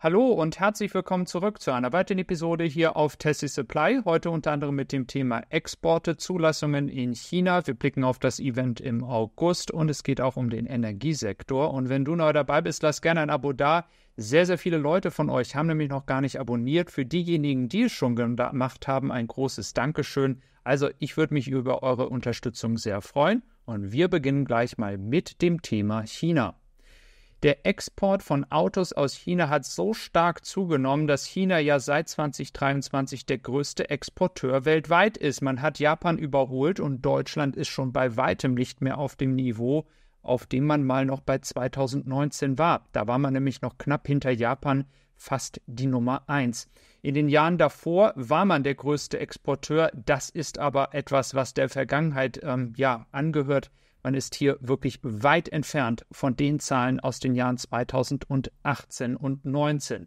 Hallo und herzlich willkommen zurück zu einer weiteren Episode hier auf Tessie Supply. Heute unter anderem mit dem Thema Exporte, Zulassungen in China. Wir blicken auf das Event im August und es geht auch um den Energiesektor. Und wenn du neu dabei bist, lass gerne ein Abo da. Sehr, sehr viele Leute von euch haben nämlich noch gar nicht abonniert. Für diejenigen, die es schon gemacht haben, ein großes Dankeschön. Also ich würde mich über eure Unterstützung sehr freuen. Und wir beginnen gleich mal mit dem Thema China. Der Export von Autos aus China hat so stark zugenommen, dass China ja seit 2023 der größte Exporteur weltweit ist. Man hat Japan überholt und Deutschland ist schon bei weitem nicht mehr auf dem Niveau, auf dem man mal noch bei 2019 war. Da war man nämlich noch knapp hinter Japan, fast die Nummer 1. In den Jahren davor war man der größte Exporteur. Das ist aber etwas, was der Vergangenheit ähm, ja angehört man ist hier wirklich weit entfernt von den Zahlen aus den Jahren 2018 und 2019.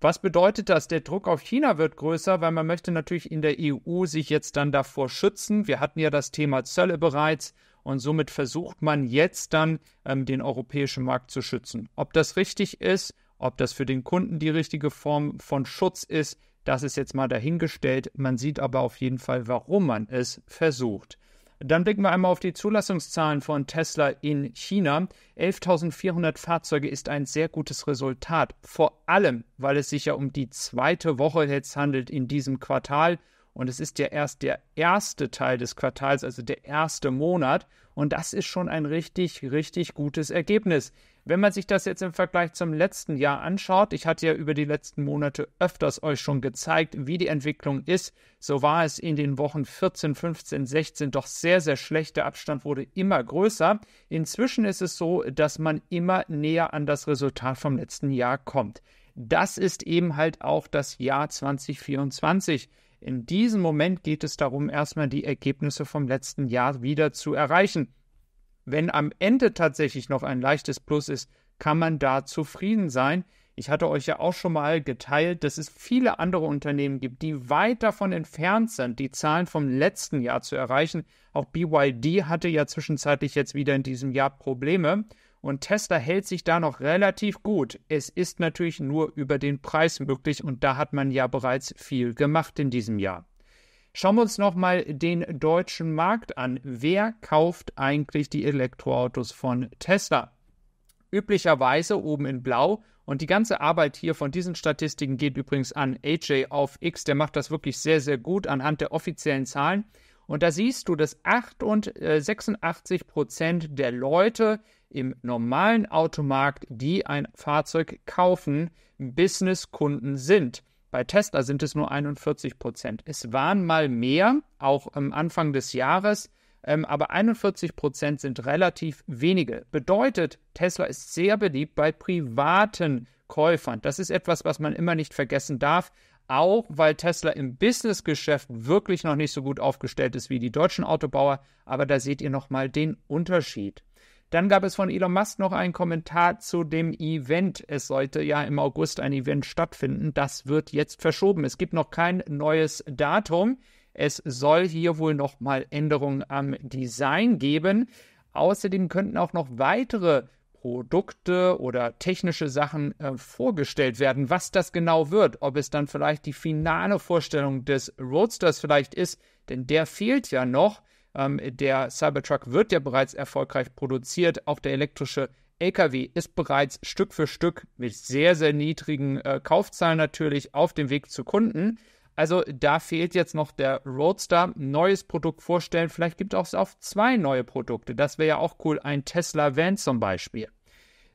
Was bedeutet das? Der Druck auf China wird größer, weil man möchte natürlich in der EU sich jetzt dann davor schützen. Wir hatten ja das Thema Zölle bereits und somit versucht man jetzt dann ähm, den europäischen Markt zu schützen. Ob das richtig ist, ob das für den Kunden die richtige Form von Schutz ist, das ist jetzt mal dahingestellt. Man sieht aber auf jeden Fall, warum man es versucht. Dann blicken wir einmal auf die Zulassungszahlen von Tesla in China. 11.400 Fahrzeuge ist ein sehr gutes Resultat, vor allem weil es sich ja um die zweite Woche jetzt handelt in diesem Quartal. Und es ist ja erst der erste Teil des Quartals, also der erste Monat. Und das ist schon ein richtig, richtig gutes Ergebnis. Wenn man sich das jetzt im Vergleich zum letzten Jahr anschaut, ich hatte ja über die letzten Monate öfters euch schon gezeigt, wie die Entwicklung ist, so war es in den Wochen 14, 15, 16 doch sehr, sehr schlecht. Der Abstand wurde immer größer. Inzwischen ist es so, dass man immer näher an das Resultat vom letzten Jahr kommt. Das ist eben halt auch das Jahr 2024. In diesem Moment geht es darum, erstmal die Ergebnisse vom letzten Jahr wieder zu erreichen. Wenn am Ende tatsächlich noch ein leichtes Plus ist, kann man da zufrieden sein. Ich hatte euch ja auch schon mal geteilt, dass es viele andere Unternehmen gibt, die weit davon entfernt sind, die Zahlen vom letzten Jahr zu erreichen. Auch BYD hatte ja zwischenzeitlich jetzt wieder in diesem Jahr Probleme und Tesla hält sich da noch relativ gut. Es ist natürlich nur über den Preis möglich und da hat man ja bereits viel gemacht in diesem Jahr. Schauen wir uns nochmal den deutschen Markt an. Wer kauft eigentlich die Elektroautos von Tesla? Üblicherweise oben in Blau. Und die ganze Arbeit hier von diesen Statistiken geht übrigens an AJ auf X. Der macht das wirklich sehr, sehr gut anhand der offiziellen Zahlen. Und da siehst du, dass 86 äh, Prozent der Leute im normalen Automarkt, die ein Fahrzeug kaufen, Businesskunden sind. Bei Tesla sind es nur 41 Prozent. Es waren mal mehr, auch am Anfang des Jahres, ähm, aber 41 Prozent sind relativ wenige. Bedeutet, Tesla ist sehr beliebt bei privaten Käufern. Das ist etwas, was man immer nicht vergessen darf. Auch weil Tesla im Businessgeschäft wirklich noch nicht so gut aufgestellt ist wie die deutschen Autobauer. Aber da seht ihr nochmal den Unterschied. Dann gab es von Elon Musk noch einen Kommentar zu dem Event. Es sollte ja im August ein Event stattfinden. Das wird jetzt verschoben. Es gibt noch kein neues Datum. Es soll hier wohl nochmal Änderungen am Design geben. Außerdem könnten auch noch weitere Produkte oder technische Sachen äh, vorgestellt werden. Was das genau wird, ob es dann vielleicht die finale Vorstellung des Roadsters vielleicht ist, denn der fehlt ja noch. Ähm, der Cybertruck wird ja bereits erfolgreich produziert. Auch der elektrische LKW ist bereits Stück für Stück mit sehr, sehr niedrigen äh, Kaufzahlen natürlich auf dem Weg zu Kunden. Also da fehlt jetzt noch der Roadster. Neues Produkt vorstellen. Vielleicht gibt es auch zwei neue Produkte. Das wäre ja auch cool. Ein Tesla Van zum Beispiel.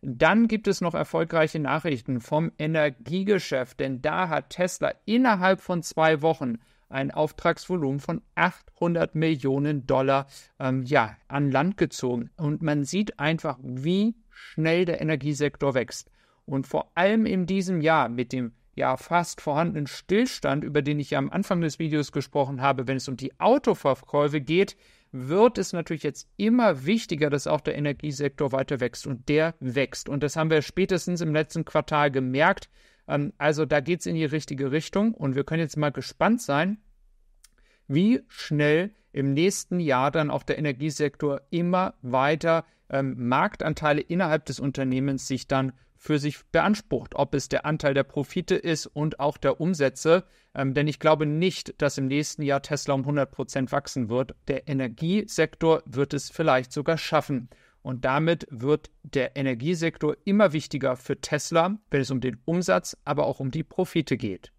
Dann gibt es noch erfolgreiche Nachrichten vom Energiegeschäft, denn da hat Tesla innerhalb von zwei Wochen ein Auftragsvolumen von 800 Millionen Dollar ähm, ja, an Land gezogen. Und man sieht einfach, wie schnell der Energiesektor wächst. Und vor allem in diesem Jahr mit dem ja fast vorhandenen Stillstand, über den ich ja am Anfang des Videos gesprochen habe, wenn es um die Autoverkäufe geht, wird es natürlich jetzt immer wichtiger, dass auch der Energiesektor weiter wächst und der wächst. Und das haben wir spätestens im letzten Quartal gemerkt, ähm, also da geht es in die richtige Richtung und wir können jetzt mal gespannt sein, wie schnell im nächsten Jahr dann auch der Energiesektor immer weiter ähm, Marktanteile innerhalb des Unternehmens sich dann für sich beansprucht, ob es der Anteil der Profite ist und auch der Umsätze. Ähm, denn ich glaube nicht, dass im nächsten Jahr Tesla um 100 Prozent wachsen wird. Der Energiesektor wird es vielleicht sogar schaffen. Und damit wird der Energiesektor immer wichtiger für Tesla, wenn es um den Umsatz, aber auch um die Profite geht.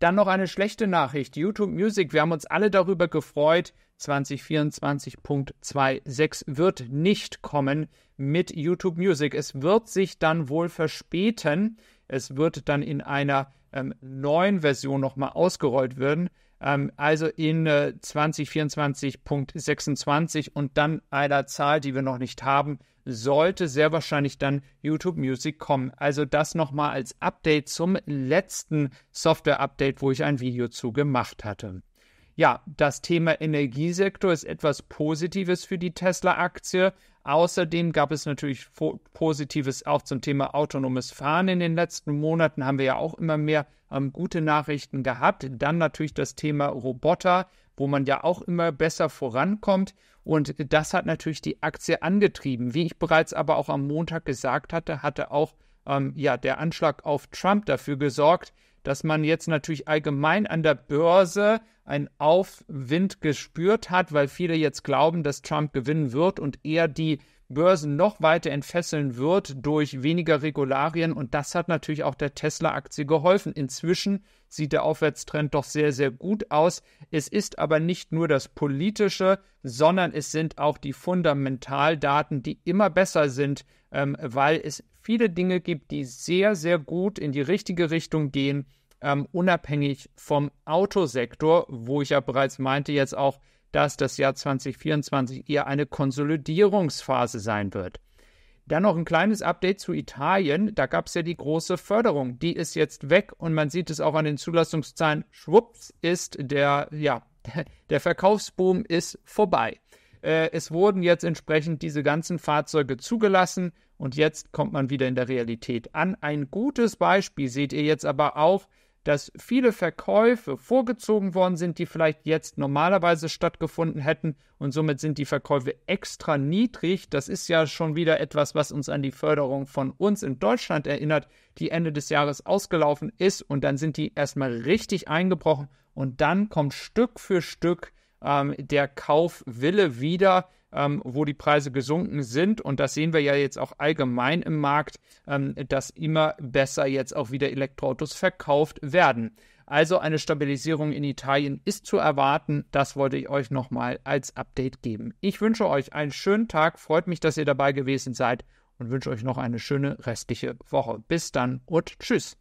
Dann noch eine schlechte Nachricht. YouTube Music, wir haben uns alle darüber gefreut. 2024.26 wird nicht kommen mit YouTube Music. Es wird sich dann wohl verspäten. Es wird dann in einer ähm, neuen Version nochmal ausgerollt werden. Ähm, also in äh, 2024.26 und dann einer Zahl, die wir noch nicht haben, sollte sehr wahrscheinlich dann YouTube Music kommen. Also das nochmal als Update zum letzten Software-Update, wo ich ein Video zu gemacht hatte. Ja, das Thema Energiesektor ist etwas Positives für die Tesla-Aktie. Außerdem gab es natürlich Positives auch zum Thema autonomes Fahren. In den letzten Monaten haben wir ja auch immer mehr ähm, gute Nachrichten gehabt. Dann natürlich das Thema Roboter, wo man ja auch immer besser vorankommt. Und das hat natürlich die Aktie angetrieben. Wie ich bereits aber auch am Montag gesagt hatte, hatte auch ähm, ja, der Anschlag auf Trump dafür gesorgt, dass man jetzt natürlich allgemein an der Börse einen Aufwind gespürt hat, weil viele jetzt glauben, dass Trump gewinnen wird und eher die Börsen noch weiter entfesseln wird durch weniger Regularien. Und das hat natürlich auch der Tesla-Aktie geholfen. Inzwischen sieht der Aufwärtstrend doch sehr, sehr gut aus. Es ist aber nicht nur das Politische, sondern es sind auch die Fundamentaldaten, die immer besser sind, ähm, weil es viele Dinge gibt, die sehr, sehr gut in die richtige Richtung gehen. Ähm, unabhängig vom Autosektor, wo ich ja bereits meinte, jetzt auch dass das Jahr 2024 eher eine Konsolidierungsphase sein wird. Dann noch ein kleines Update zu Italien. Da gab es ja die große Förderung. Die ist jetzt weg und man sieht es auch an den Zulassungszahlen. Schwupps ist der, ja, der Verkaufsboom ist vorbei. Äh, es wurden jetzt entsprechend diese ganzen Fahrzeuge zugelassen und jetzt kommt man wieder in der Realität an. Ein gutes Beispiel seht ihr jetzt aber auch, dass viele Verkäufe vorgezogen worden sind, die vielleicht jetzt normalerweise stattgefunden hätten und somit sind die Verkäufe extra niedrig. Das ist ja schon wieder etwas, was uns an die Förderung von uns in Deutschland erinnert, die Ende des Jahres ausgelaufen ist und dann sind die erstmal richtig eingebrochen und dann kommt Stück für Stück ähm, der Kaufwille wieder ähm, wo die Preise gesunken sind. Und das sehen wir ja jetzt auch allgemein im Markt, ähm, dass immer besser jetzt auch wieder Elektroautos verkauft werden. Also eine Stabilisierung in Italien ist zu erwarten. Das wollte ich euch nochmal als Update geben. Ich wünsche euch einen schönen Tag. Freut mich, dass ihr dabei gewesen seid und wünsche euch noch eine schöne restliche Woche. Bis dann und tschüss.